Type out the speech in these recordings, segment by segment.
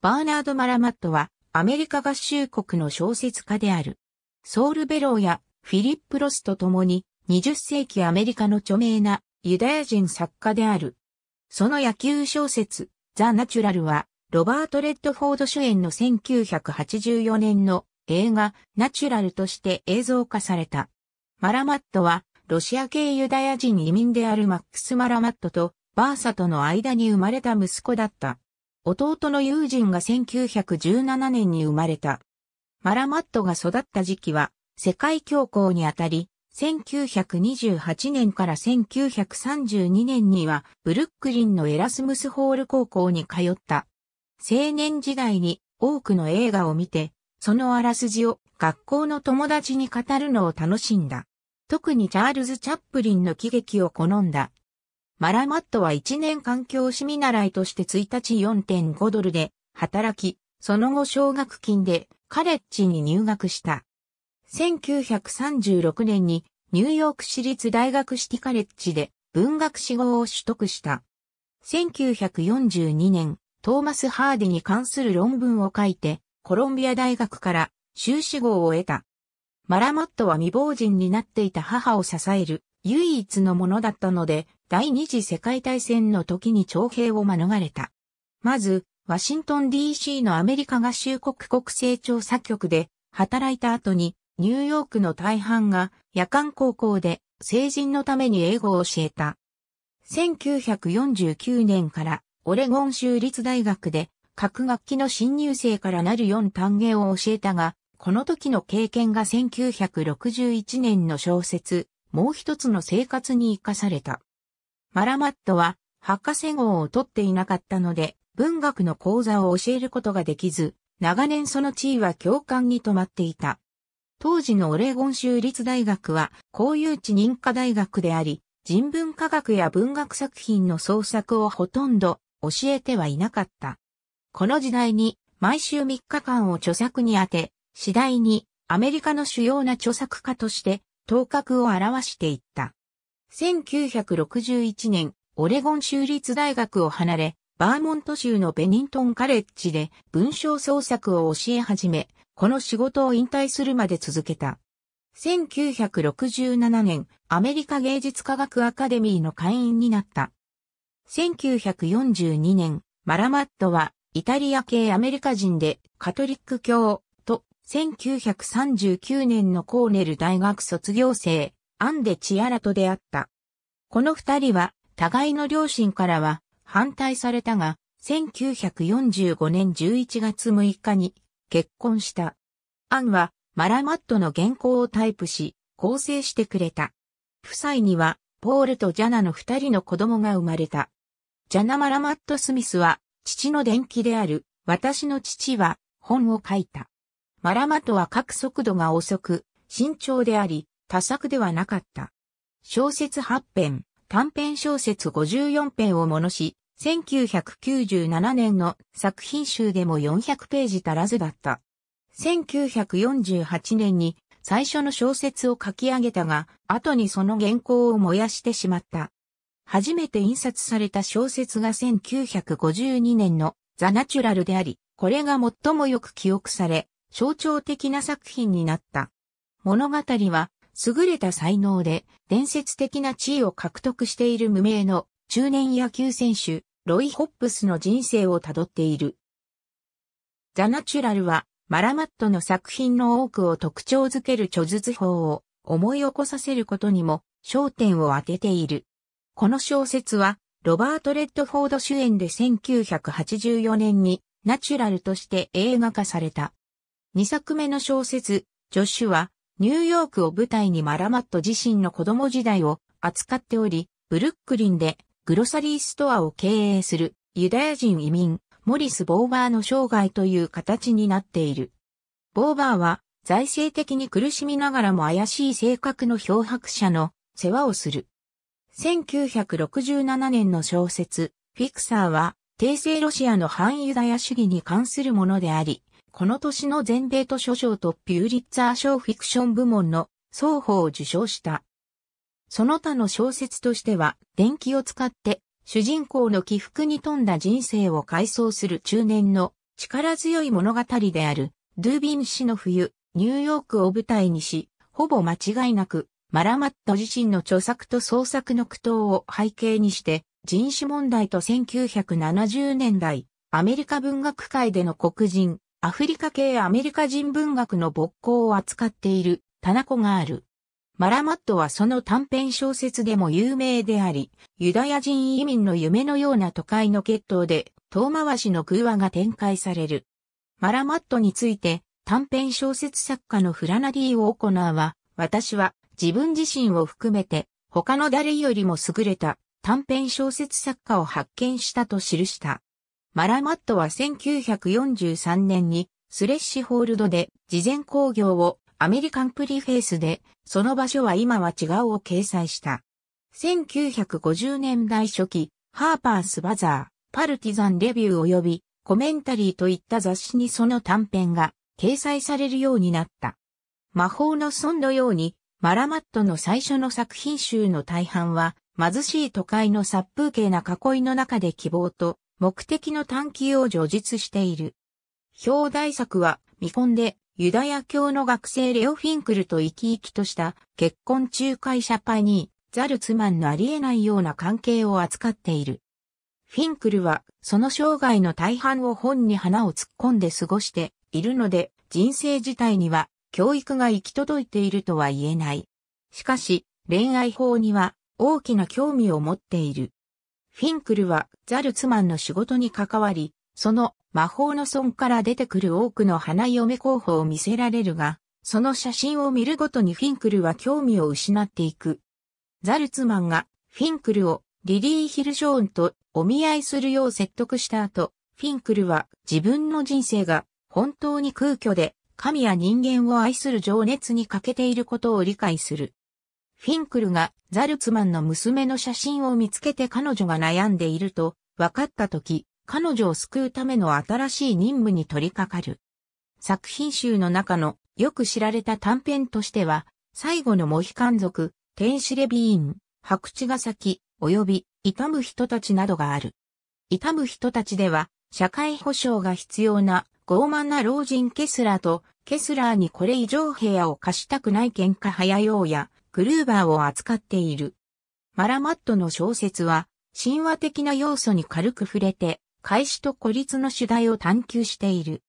バーナード・マラマットはアメリカ合衆国の小説家である。ソウル・ベローやフィリップ・ロスと共に20世紀アメリカの著名なユダヤ人作家である。その野球小説ザ・ナチュラルはロバート・レッドフォード主演の1984年の映画ナチュラルとして映像化された。マラマットはロシア系ユダヤ人移民であるマックス・マラマットとバーサとの間に生まれた息子だった。弟の友人が1917年に生まれた。マラマットが育った時期は世界恐慌にあたり、1928年から1932年にはブルックリンのエラスムスホール高校に通った。青年時代に多くの映画を見て、そのあらすじを学校の友達に語るのを楽しんだ。特にチャールズ・チャップリンの喜劇を好んだ。マラマットは1年環境士見習いとして1日4.5ドルで働き、その後奨学金でカレッジに入学した。1936年にニューヨーク市立大学シティカレッジで文学士号を取得した。1942年、トーマス・ハーディに関する論文を書いて、コロンビア大学から修士号を得た。マラマットは未亡人になっていた母を支える唯一のものだったので、第二次世界大戦の時に徴兵を免れた。まず、ワシントン DC のアメリカ合衆国国勢調査局で働いた後に、ニューヨークの大半が夜間高校で成人のために英語を教えた。1949年からオレゴン州立大学で各学期の新入生からなる4単元を教えたが、この時の経験が1961年の小説、もう一つの生活に生かされた。マラマットは博士号を取っていなかったので文学の講座を教えることができず、長年その地位は教官に止まっていた。当時のオレゴン州立大学は公有地認可大学であり、人文科学や文学作品の創作をほとんど教えてはいなかった。この時代に毎週3日間を著作に当て、次第にアメリカの主要な著作家として頭角を表していった。1961年、オレゴン州立大学を離れ、バーモント州のベニントンカレッジで文章創作を教え始め、この仕事を引退するまで続けた。1967年、アメリカ芸術科学アカデミーの会員になった。1942年、マラマットはイタリア系アメリカ人でカトリック教と1939年のコーネル大学卒業生アンデ・チアラと出会った。この二人は、互いの両親からは反対されたが、1945年11月6日に結婚した。アンはマラマットの原稿をタイプし、構成してくれた。夫妻には、ポールとジャナの二人の子供が生まれた。ジャナ・マラマット・スミスは、父の伝記である、私の父は、本を書いた。マラマットは書く速度が遅く、慎重であり、多作ではなかった。小説8編、短編小説54編をものし、1997年の作品集でも400ページ足らずだった。1948年に最初の小説を書き上げたが、後にその原稿を燃やしてしまった。初めて印刷された小説が1952年のザ・ナチュラルであり、これが最もよく記憶され、象徴的な作品になった。物語は優れた才能で伝説的な地位を獲得している無名の中年野球選手、ロイ・ホップスの人生をたどっている。ザ・ナチュラルは、マラマットの作品の多くを特徴づける著述法を思い起こさせることにも焦点を当てている。この小説は、ロバート・レッドフォード主演で1984年にナチュラルとして映画化された。2作目の小説、ジョシュは、ニューヨークを舞台にマラマット自身の子供時代を扱っており、ブルックリンでグロサリーストアを経営するユダヤ人移民、モリス・ボーバーの生涯という形になっている。ボーバーは財政的に苦しみながらも怪しい性格の漂白者の世話をする。1967年の小説、フィクサーは、帝政ロシアの反ユダヤ主義に関するものであり、この年の全米図書賞とピューリッツァー賞フィクション部門の双方を受賞した。その他の小説としては、電気を使って主人公の起伏に富んだ人生を回想する中年の力強い物語である、ドゥービン氏の冬、ニューヨークを舞台にし、ほぼ間違いなく、マラマット自身の著作と創作の苦闘を背景にして、人種問題と1970年代、アメリカ文学界での黒人、アフリカ系アメリカ人文学の勃興を扱っているタナコがある。マラマットはその短編小説でも有名であり、ユダヤ人移民の夢のような都会の決闘で遠回しの空話が展開される。マラマットについて短編小説作家のフラナディ・ー・オーコナーは、私は自分自身を含めて他の誰よりも優れた短編小説作家を発見したと記した。マラマットは1943年にスレッシュホールドで事前工業をアメリカンプリフェイスで、その場所は今は違うを掲載した。1950年代初期、ハーパースバザー、パルティザンレビュー及びコメンタリーといった雑誌にその短編が掲載されるようになった。魔法の孫のように、マラマットの最初の作品集の大半は、貧しい都会の殺風景な囲いの中で希望と目的の探求を助実している。表題作は未婚でユダヤ教の学生レオ・フィンクルと生き生きとした結婚仲介者パニー、ザルツマンのありえないような関係を扱っている。フィンクルはその生涯の大半を本に花を突っ込んで過ごしているので人生自体には教育が行き届いているとは言えない。しかし恋愛法には大きな興味を持っている。フィンクルはザルツマンの仕事に関わり、その魔法の村から出てくる多くの花嫁候補を見せられるが、その写真を見るごとにフィンクルは興味を失っていく。ザルツマンがフィンクルをリリー・ヒルジョーンとお見合いするよう説得した後、フィンクルは自分の人生が本当に空虚で神や人間を愛する情熱に欠けていることを理解する。フィンクルがザルツマンの娘の写真を見つけて彼女が悩んでいると分かった時、彼女を救うための新しい任務に取り掛かる。作品集の中のよく知られた短編としては、最後のモヒカン族、天使レビーン、白地ヶ先、及び、痛む人たちなどがある。痛む人たちでは、社会保障が必要な傲慢な老人ケスラーと、ケスラーにこれ以上部屋を貸したくない喧嘩早ようや、クルーバーを扱っている。マラマットの小説は、神話的な要素に軽く触れて、開始と孤立の主題を探求している。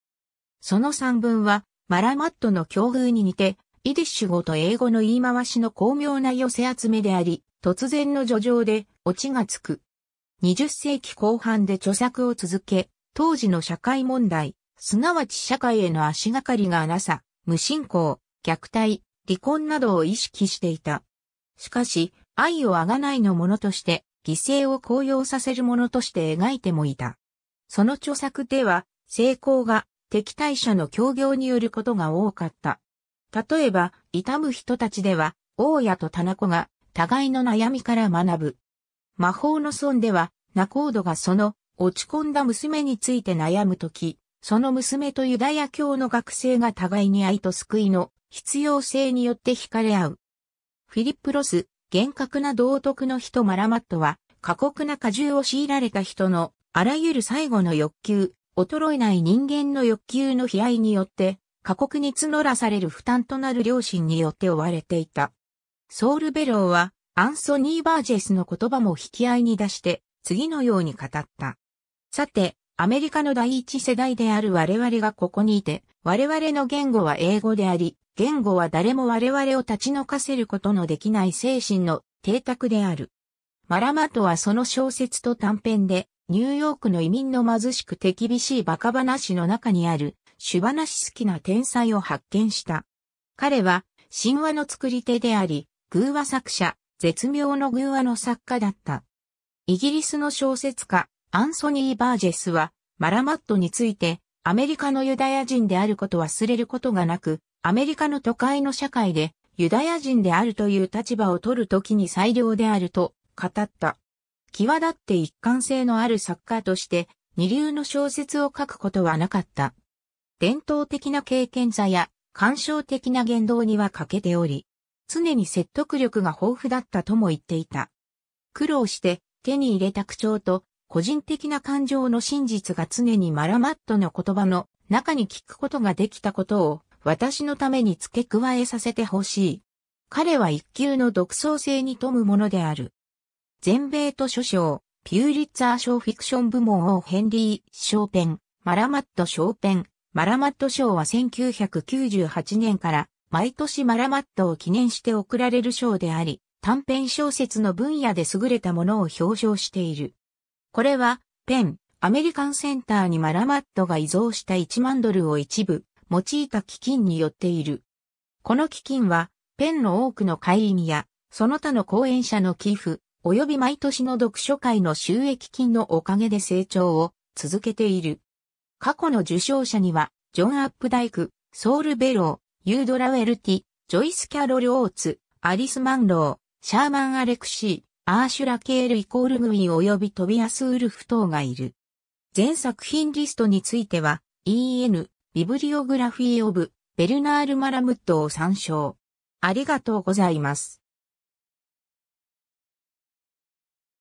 その散文は、マラマットの境遇に似て、イディッシュ語と英語の言い回しの巧妙な寄せ集めであり、突然の叙情で、オチがつく。20世紀後半で著作を続け、当時の社会問題、すなわち社会への足がかりがなさ、無信仰、虐待、離婚などを意識していた。しかし、愛をあがないのものとして、犠牲を高揚させるものとして描いてもいた。その著作では、成功が敵対者の協業によることが多かった。例えば、痛む人たちでは、大家と田中が互いの悩みから学ぶ。魔法の村では、仲人がその落ち込んだ娘について悩むとき、その娘とユダヤ教の学生が互いに愛と救いの必要性によって惹かれ合う。フィリップ・ロス、厳格な道徳の人マラマットは、過酷な荷重を強いられた人の、あらゆる最後の欲求、衰えない人間の欲求の悲哀によって、過酷に募らされる負担となる両親によって追われていた。ソウル・ベローは、アンソニー・バージェスの言葉も引き合いに出して、次のように語った。さて、アメリカの第一世代である我々がここにいて、我々の言語は英語であり、言語は誰も我々を立ち退かせることのできない精神の邸宅である。マラマトはその小説と短編で、ニューヨークの移民の貧しくて厳しいバカ話の中にある、主話好きな天才を発見した。彼は、神話の作り手であり、偶話作者、絶妙の偶話の作家だった。イギリスの小説家、アンソニー・バージェスは、マラマットについて、アメリカのユダヤ人であることを忘れることがなく、アメリカの都会の社会で、ユダヤ人であるという立場を取るときに最良であると語った。際立って一貫性のある作家として、二流の小説を書くことはなかった。伝統的な経験座や、感傷的な言動には欠けており、常に説得力が豊富だったとも言っていた。苦労して手に入れた口調と個人的な感情の真実が常にマラマットの言葉の中に聞くことができたことを私のために付け加えさせてほしい。彼は一級の独創性に富むものである。全米図書賞、ピューリッツァー賞フィクション部門をヘンリー・賞ペン、マラマット賞ペン、マラマット賞は1998年から毎年マラマットを記念して贈られる賞であり、短編小説の分野で優れたものを表彰している。これは、ペン、アメリカンセンターにマラマットが依存した1万ドルを一部、用いた基金によっている。この基金は、ペンの多くの会員や、その他の講演者の寄付、及び毎年の読書会の収益金のおかげで成長を続けている。過去の受賞者には、ジョン・アップダイク、ソウル・ベロー、ユードラ・ウェルティ、ジョイス・キャロル・オーツ、アリス・マンロー、シャーマン・アレクシー、アーシュラ・ケールイコールグイ及びトビアス・ウルフ等がいる。全作品リストについては、EN、ビブリオグラフィー・オブ、ベルナール・マラムットを参照。ありがとうございます。